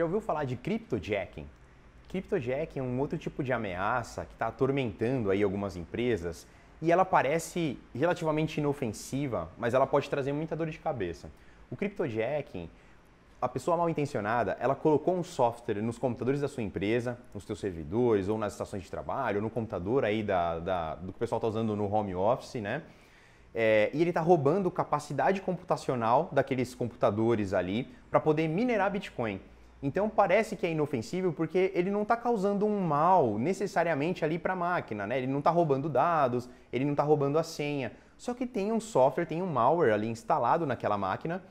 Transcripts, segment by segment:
Já ouviu falar de cryptojacking? Cryptojacking é um outro tipo de ameaça que está atormentando aí algumas empresas e ela parece relativamente inofensiva, mas ela pode trazer muita dor de cabeça. O cryptojacking, a pessoa mal intencionada, ela colocou um software nos computadores da sua empresa, nos seus servidores ou nas estações de trabalho, ou no computador aí da, da do que o pessoal está usando no home office, né? É, e ele está roubando capacidade computacional daqueles computadores ali para poder minerar Bitcoin. Então parece que é inofensivo porque ele não está causando um mal necessariamente ali para a máquina, né? Ele não está roubando dados, ele não está roubando a senha. Só que tem um software, tem um malware ali instalado naquela máquina.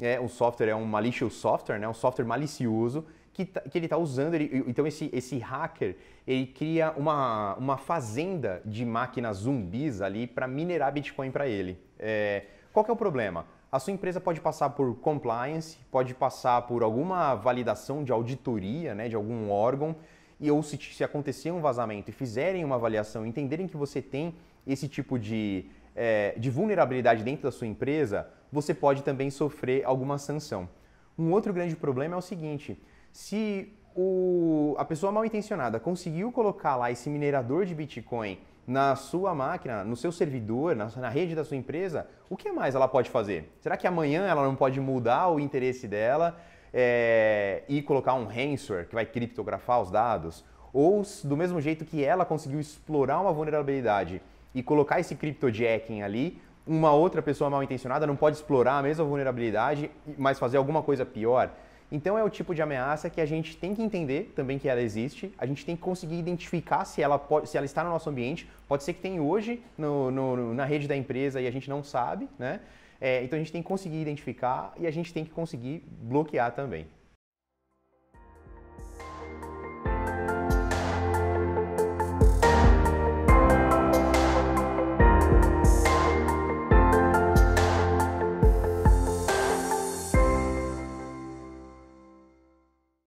É, o software é um malicious software, né? Um software malicioso que, tá, que ele está usando. Ele, então esse, esse hacker ele cria uma, uma fazenda de máquinas zumbis ali para minerar Bitcoin para ele. É, qual que é o problema? a sua empresa pode passar por compliance, pode passar por alguma validação de auditoria, né, de algum órgão, e ou se, se acontecer um vazamento e fizerem uma avaliação, entenderem que você tem esse tipo de, é, de vulnerabilidade dentro da sua empresa, você pode também sofrer alguma sanção. Um outro grande problema é o seguinte: se o, a pessoa mal intencionada conseguiu colocar lá esse minerador de Bitcoin na sua máquina, no seu servidor, na, na, rede da sua empresa, o que mais ela pode fazer? Será que amanhã ela não pode mudar o interesse dela é, e colocar um ransomware que vai criptografar os dados? Ou do mesmo jeito que ela conseguiu explorar uma vulnerabilidade e colocar esse cryptojacking ali, uma outra pessoa mal intencionada não pode explorar a mesma vulnerabilidade, mas fazer alguma coisa pior? Então é o tipo de ameaça que a gente tem que entender também que ela existe, a gente tem que conseguir identificar se ela, pode, se ela está no nosso ambiente, pode ser que tem hoje no, no, na rede da empresa e a gente não sabe, né? É, então a gente tem que conseguir identificar e a gente tem que conseguir bloquear também.